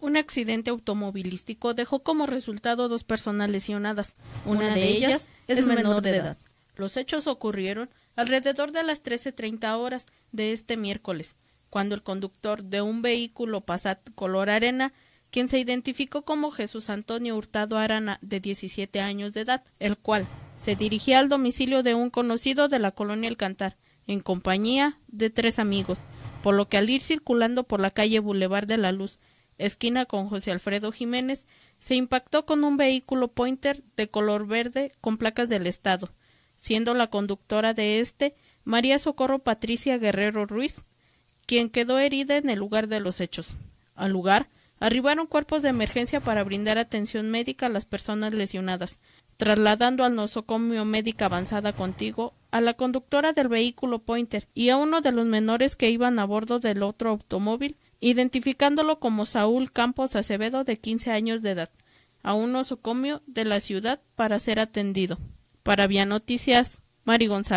Un accidente automovilístico dejó como resultado dos personas lesionadas. Una, de, ellas es, menor, de edad. Los hechos ocurrieron alrededor de las 13.30 horas de este miércoles, cuando el conductor de un vehículo Passat color arena quien se identificó como Jesús Antonio Hurtado Arana, de 17 años de edad, el cual se dirigía al domicilio de un conocido de la colonia El Cantar, en compañía de tres amigos, por lo que al ir circulando por la calle Boulevard de la Luz, esquina con José Alfredo Jiménez, se impactó con un vehículo pointer de color verde con placas del Estado, siendo la conductora de este María Socorro Patricia Guerrero Ruiz, quien quedó herida en el lugar de los hechos. Al lugar arribaron cuerpos de emergencia para brindar atención médica a las personas lesionadas, trasladando al nosocomio médica avanzada contigo a la conductora del vehículo Pointer y a uno de los menores que iban a bordo del otro automóvil identificándolo como Saúl Campos Acevedo, de 15 años de edad, a un osocomio de la ciudad para ser atendido. Para Vía Noticias, Mari González.